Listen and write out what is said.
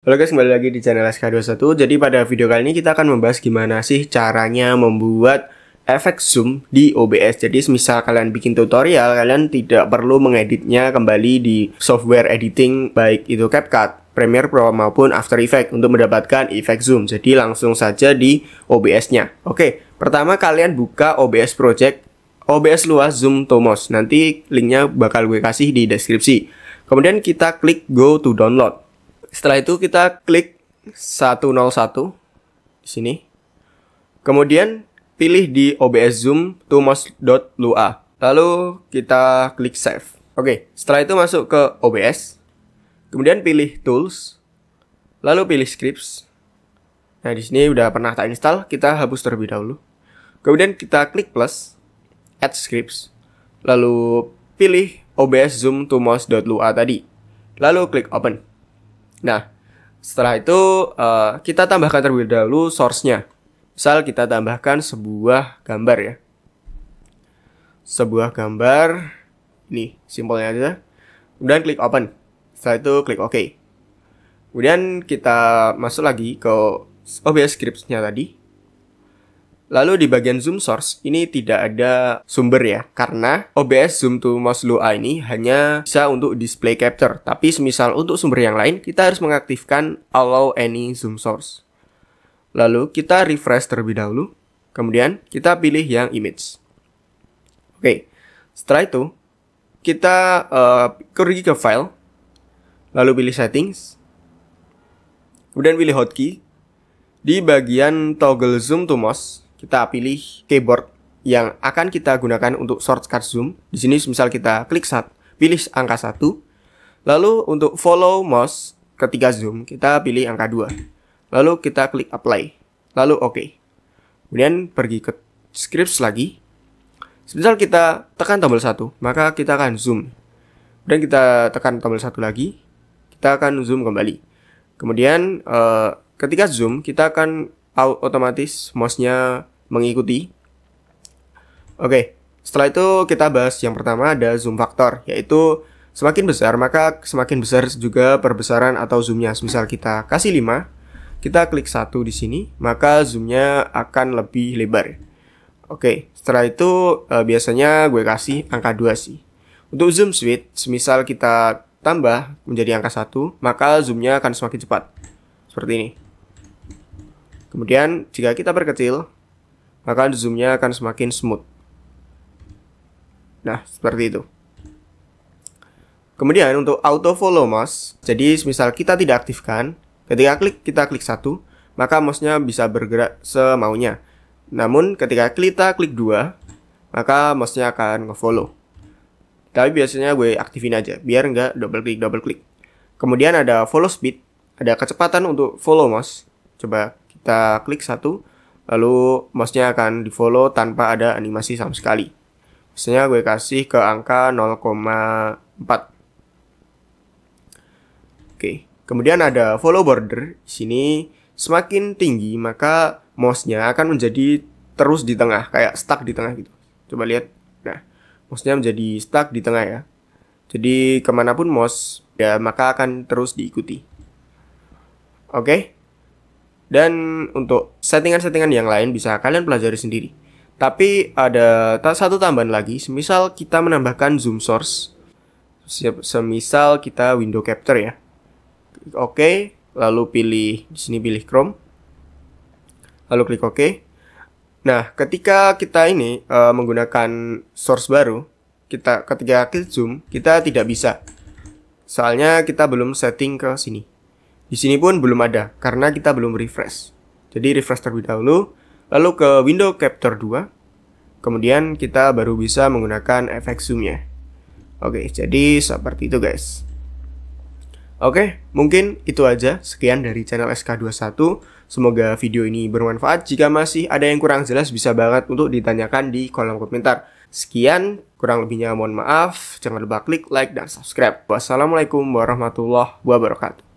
Halo guys, kembali lagi di channel SK21 Jadi pada video kali ini kita akan membahas gimana sih caranya membuat efek zoom di OBS Jadi misal kalian bikin tutorial, kalian tidak perlu mengeditnya kembali di software editing Baik itu CapCut, Premiere Pro maupun After Effects Untuk mendapatkan efek zoom Jadi langsung saja di OBS-nya Oke, pertama kalian buka OBS Project OBS luas Zoom Tomos Nanti linknya bakal gue kasih di deskripsi Kemudian kita klik go to download setelah itu kita klik 101 di sini. Kemudian pilih di OBS Zoom tumos.lua. Lalu kita klik save. Oke, setelah itu masuk ke OBS. Kemudian pilih tools. Lalu pilih scripts. Nah, di sini udah pernah tak install, kita hapus terlebih dahulu. Kemudian kita klik plus add scripts. Lalu pilih OBS Zoom to mouse.lua tadi. Lalu klik open. Nah, setelah itu uh, kita tambahkan terlebih dahulu source-nya. Misal kita tambahkan sebuah gambar ya. Sebuah gambar, Nih, simpelnya aja. Kemudian klik open. Setelah itu klik OK. Kemudian kita masuk lagi ke OBS oh, scripts-nya tadi. Lalu di bagian zoom source ini tidak ada sumber ya karena OBS zoom to mouse low A ini hanya bisa untuk display capture. Tapi semisal untuk sumber yang lain kita harus mengaktifkan allow any zoom source. Lalu kita refresh terlebih dahulu. Kemudian kita pilih yang image. Oke. Setelah itu kita uh, ke file lalu pilih settings. Kemudian pilih hotkey di bagian toggle zoom to mouse kita pilih keyboard yang akan kita gunakan untuk shortcut zoom. Di sini misal kita klik saat pilih angka 1. Lalu untuk follow mouse ketika zoom, kita pilih angka 2. Lalu kita klik apply. Lalu oke. Okay. Kemudian pergi ke scripts lagi. Misal kita tekan tombol satu maka kita akan zoom. Kemudian kita tekan tombol satu lagi, kita akan zoom kembali. Kemudian uh, ketika zoom, kita akan otomatis mouse-nya mengikuti. Oke, setelah itu kita bahas yang pertama ada zoom factor, yaitu semakin besar maka semakin besar juga perbesaran atau zoomnya. Misal kita kasih 5, kita klik satu di sini, maka zoomnya akan lebih lebar. Oke, setelah itu eh, biasanya gue kasih angka 2 sih. Untuk zoom switch, semisal kita tambah menjadi angka satu maka zoomnya akan semakin cepat. Seperti ini. Kemudian jika kita perkecil, maka zoomnya akan semakin smooth. Nah, seperti itu. Kemudian untuk auto follow mouse, jadi misal kita tidak aktifkan, ketika klik kita klik satu, maka mouse-nya bisa bergerak semaunya. Namun ketika kita klik dua, maka mouse-nya akan ngefollow. Tapi biasanya gue aktifin aja, biar nggak double klik double klik. Kemudian ada follow speed, ada kecepatan untuk follow mouse. Coba kita klik satu, lalu mouse-nya akan di follow tanpa ada animasi sama sekali. Misalnya gue kasih ke angka 0,4. Oke, kemudian ada follow border. Di sini semakin tinggi maka mouse-nya akan menjadi terus di tengah, kayak stuck di tengah gitu. Coba lihat. Nah, mouse-nya menjadi stuck di tengah ya. Jadi kemanapun mouse ya maka akan terus diikuti. Oke, okay? Dan untuk settingan-settingan yang lain bisa kalian pelajari sendiri. Tapi ada satu tambahan lagi, semisal kita menambahkan zoom source, semisal kita window capture ya. Oke, lalu pilih di sini pilih Chrome. Lalu klik OK. Nah, ketika kita ini uh, menggunakan source baru, kita ketika klik zoom, kita tidak bisa. Soalnya kita belum setting ke sini. Di sini pun belum ada karena kita belum refresh. Jadi refresh terlebih dahulu, lalu ke window Capture 2. Kemudian kita baru bisa menggunakan efek zoom-nya. Oke, jadi seperti itu guys. Oke, mungkin itu aja. Sekian dari channel SK21. Semoga video ini bermanfaat. Jika masih ada yang kurang jelas, bisa banget untuk ditanyakan di kolom komentar. Sekian, kurang lebihnya mohon maaf. Jangan lupa klik like dan subscribe. Wassalamualaikum warahmatullahi wabarakatuh.